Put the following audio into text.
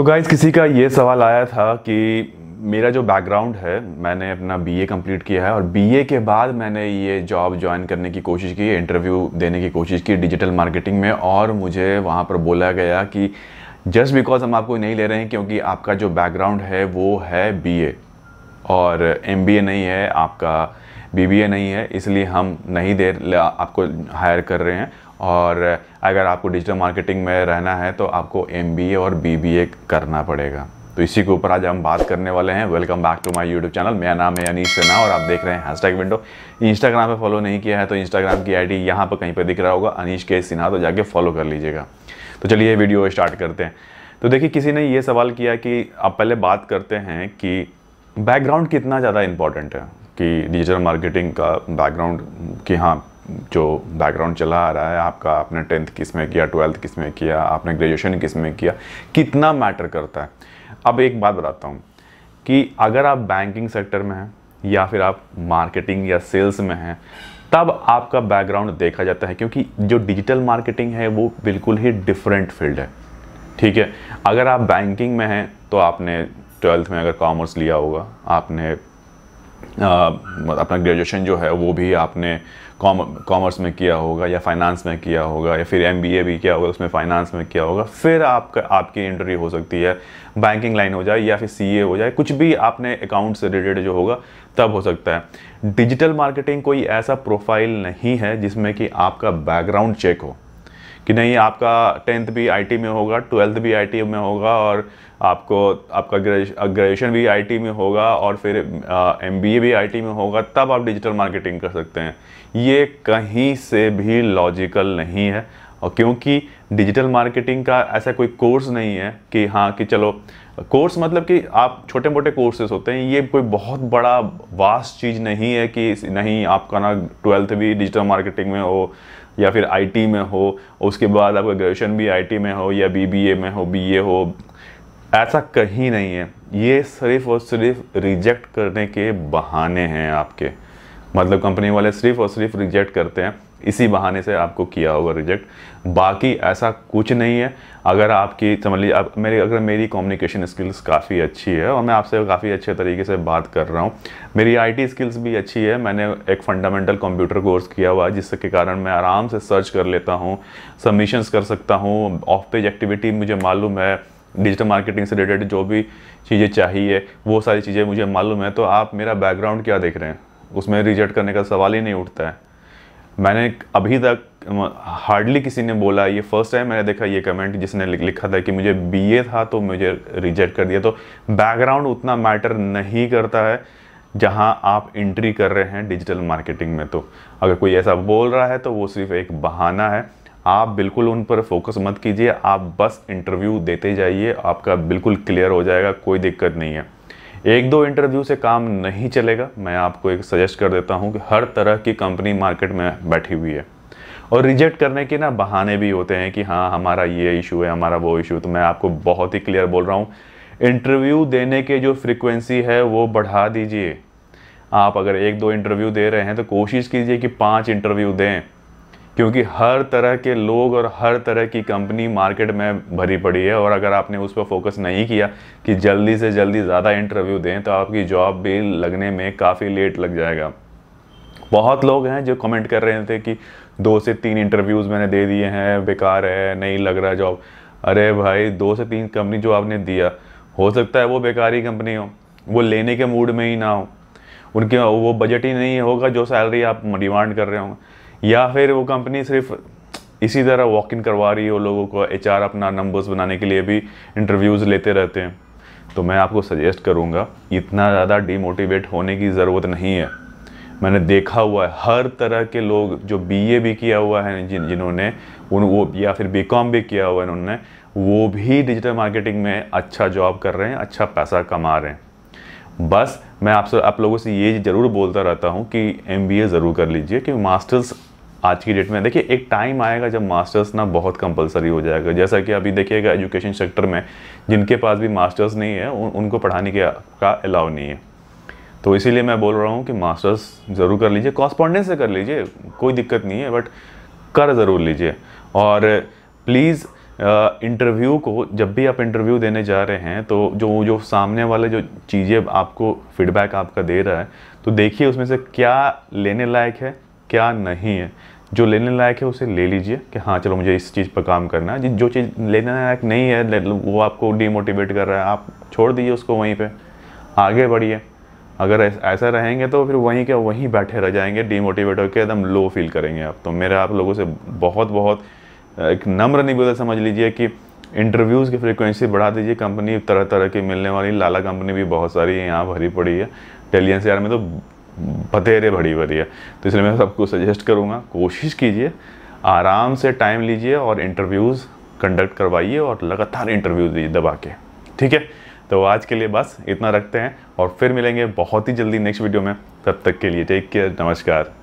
तो गाइज किसी का ये सवाल आया था कि मेरा जो बैकग्राउंड है मैंने अपना बीए कंप्लीट किया है और बीए के बाद मैंने ये जॉब ज्वाइन करने की कोशिश की इंटरव्यू देने की कोशिश की डिजिटल मार्केटिंग में और मुझे वहाँ पर बोला गया कि जस्ट बिकॉज हम आपको नहीं ले रहे हैं क्योंकि आपका जो बैकग्राउंड है वो है बी और एम नहीं है आपका बी नहीं है इसलिए हम नहीं दे आपको हायर कर रहे हैं और अगर आपको डिजिटल मार्केटिंग में रहना है तो आपको एम और बी करना पड़ेगा तो इसी के ऊपर आज हम बात करने वाले हैं welcome back to my YouTube channel मेरा नाम है अनिश सिन्हा और आप देख रहे हैं हैशटैग विंडो इंस्टाग्राम पे फॉलो नहीं किया है तो इंस्टाग्राम की आईडी यहाँ पर कहीं पर दिख रहा होगा अनीश के सिन्हा तो जाके फॉलो कर लीजिएगा तो चलिए वीडियो स्टार्ट करते हैं तो देखिए किसी ने ये सवाल किया कि आप पहले बात करते हैं कि बैकग्राउंड कितना ज़्यादा इम्पॉर्टेंट है कि डिजिटल मार्केटिंग का बैकग्राउंड कि हाँ जो बैकग्राउंड चला आ रहा है आपका आपने टेंथ किस में किया ट्वेल्थ किस में किया आपने ग्रेजुएशन किस में किया कितना मैटर करता है अब एक बात बताता हूँ कि अगर आप बैंकिंग सेक्टर में हैं या फिर आप मार्केटिंग या सेल्स में हैं तब आपका बैकग्राउंड देखा जाता है क्योंकि जो डिजिटल मार्केटिंग है वो बिल्कुल ही डिफरेंट फील्ड है ठीक है अगर आप बैंकिंग में हैं तो आपने ट्वेल्थ में अगर कॉमर्स लिया होगा आपने अपना ग्रेजुएशन जो है वो भी आपने कॉमर्स में किया होगा या फाइनेंस में किया होगा या फिर एम भी किया होगा उसमें फाइनेंस में किया होगा फिर आपका आपकी इंटरव्यू हो सकती है बैंकिंग लाइन हो जाए या फिर सी हो जाए कुछ भी आपने अकाउंट से रिलेटेड जो होगा तब हो सकता है डिजिटल मार्केटिंग कोई ऐसा प्रोफाइल नहीं है जिसमें कि आपका बैकग्राउंड चेक हो कि नहीं आपका टेंथ भी आईटी में होगा ट्वेल्थ भी आईटी में होगा और आपको आपका ग्रेजुएशन भी आईटी में होगा और फिर ए भी आईटी में होगा तब आप डिजिटल मार्केटिंग कर सकते हैं ये कहीं से भी लॉजिकल नहीं है और क्योंकि डिजिटल मार्केटिंग का ऐसा कोई कोर्स नहीं है कि हाँ कि चलो कोर्स मतलब कि आप छोटे मोटे कोर्सेज होते हैं ये कोई बहुत बड़ा वास्ट चीज़ नहीं है कि नहीं आपका ना ट्वेल्थ भी डिजिटल मार्केटिंग में हो या फिर आईटी में हो उसके बाद आपका ग्रेजुएशन भी आईटी में हो या बीबीए में हो बीए हो ऐसा कहीं नहीं है ये सिर्फ और सिर्फ रिजेक्ट करने के बहाने हैं आपके मतलब कंपनी वाले सिर्फ और सिर्फ रिजेक्ट करते हैं इसी बहाने से आपको किया होगा रिजेक्ट बाकी ऐसा कुछ नहीं है अगर आपकी समझ लीजिए आप मेरी अगर मेरी कम्युनिकेशन स्किल्स काफ़ी अच्छी है और मैं आपसे काफ़ी अच्छे तरीके से बात कर रहा हूँ मेरी आईटी स्किल्स भी अच्छी है मैंने एक फंडामेंटल कंप्यूटर कोर्स किया हुआ है जिसके कारण मैं आराम से सर्च कर लेता हूँ सबमिशंस कर सकता हूँ ऑफ पेज एक्टिविटी मुझे मालूम है डिजिटल मार्केटिंग से रिलेटेड जो भी चीज़ें चाहिए वो सारी चीज़ें मुझे मालूम है तो आप मेरा बैकग्राउंड क्या देख रहे हैं उसमें रिजेक्ट करने का सवाल ही नहीं उठता है मैंने अभी तक हार्डली किसी ने बोला ये फर्स्ट टाइम मैंने देखा ये कमेंट जिसने लिखा था कि मुझे बीए था तो मुझे रिजेक्ट कर दिया तो बैकग्राउंड उतना मैटर नहीं करता है जहाँ आप एंट्री कर रहे हैं डिजिटल मार्केटिंग में तो अगर कोई ऐसा बोल रहा है तो वो सिर्फ एक बहाना है आप बिल्कुल उन पर फोकस मत कीजिए आप बस इंटरव्यू देते जाइए आपका बिल्कुल क्लियर हो जाएगा कोई दिक्कत नहीं है एक दो इंटरव्यू से काम नहीं चलेगा मैं आपको एक सजेस्ट कर देता हूँ कि हर तरह की कंपनी मार्केट में बैठी हुई है और रिजेक्ट करने के ना बहाने भी होते हैं कि हाँ हमारा ये इशू है हमारा वो इशू तो मैं आपको बहुत ही क्लियर बोल रहा हूँ इंटरव्यू देने के जो फ्रिक्वेंसी है वो बढ़ा दीजिए आप अगर एक दो इंटरव्यू दे रहे हैं तो कोशिश कीजिए कि पाँच इंटरव्यू दें क्योंकि हर तरह के लोग और हर तरह की कंपनी मार्केट में भरी पड़ी है और अगर आपने उस पर फोकस नहीं किया कि जल्दी से जल्दी ज़्यादा इंटरव्यू दें तो आपकी जॉब भी लगने में काफ़ी लेट लग जाएगा बहुत लोग हैं जो कमेंट कर रहे थे कि दो से तीन इंटरव्यूज़ मैंने दे दिए हैं बेकार है नहीं लग रहा जॉब अरे भाई दो से तीन कंपनी जो आपने दिया हो सकता है वो बेकारी कंपनी हो वो लेने के मूड में ही ना हो उनके वो बजट ही नहीं होगा जो सैलरी आप डिमांड कर रहे होंगे या फिर वो कंपनी सिर्फ इसी तरह वॉक इन करवा रही हो लोगों को एच अपना नंबर्स बनाने के लिए भी इंटरव्यूज़ लेते रहते हैं तो मैं आपको सजेस्ट करूँगा इतना ज़्यादा डीमोटिवेट होने की ज़रूरत नहीं है मैंने देखा हुआ है हर तरह के लोग जो ए भी किया हुआ है जिन जिन्होंने उन वो या फिर कॉम भी किया हुआ है उन्होंने वो भी डिजिटल मार्केटिंग में अच्छा जॉब कर रहे हैं अच्छा पैसा कमा रहे हैं बस मैं आपसे आप लोगों से ये ज़रूर बोलता रहता हूँ कि एम ज़रूर कर लीजिए क्योंकि मास्टर्स आज की डेट में देखिए एक टाइम आएगा जब मास्टर्स ना बहुत कंपलसरी हो जाएगा जैसा कि अभी देखिएगा एजुकेशन सेक्टर में जिनके पास भी मास्टर्स नहीं है उ, उनको पढ़ाने के का अलाउ नहीं है तो इसीलिए मैं बोल रहा हूँ कि मास्टर्स ज़रूर कर लीजिए कॉस्पॉन्डेंस से कर लीजिए कोई दिक्कत नहीं है बट कर ज़रूर लीजिए और प्लीज़ इंटरव्यू को जब भी आप इंटरव्यू देने जा रहे हैं तो जो जो सामने वाले जो चीज़ें आपको फीडबैक आपका दे रहा है तो देखिए उसमें से क्या लेने लायक है क्या नहीं है जो लेने लायक है उसे ले लीजिए कि हाँ चलो मुझे इस चीज़ पर काम करना है जो चीज़ लेने लायक नहीं है वो आपको डीमोटिवेट कर रहा है आप छोड़ दीजिए उसको वहीं पर आगे बढ़िए अगर ऐसा रहेंगे तो फिर वहीं के वहीं बैठे रह जाएंगे डीमोटिवेट होकर एकदम लो फील करेंगे आप तो मेरा आप लोगों से बहुत बहुत एक नम्र निवेदन समझ लीजिए कि इंटरव्यूज़ की फ्रीक्वेंसी बढ़ा दीजिए कंपनी तरह तरह की मिलने वाली लाला कंपनी भी बहुत सारी है यहाँ भरी पड़ी है टेली एन में तो बतेरे भरी भरी है तो इसलिए मैं सबको सजेस्ट करूँगा कोशिश कीजिए आराम से टाइम लीजिए और इंटरव्यूज़ कंडक्ट करवाइए और लगातार इंटरव्यूज़ दीजिए दबा के ठीक है तो आज के लिए बस इतना रखते हैं और फिर मिलेंगे बहुत ही जल्दी नेक्स्ट वीडियो में तब तक के लिए टेक केयर नमस्कार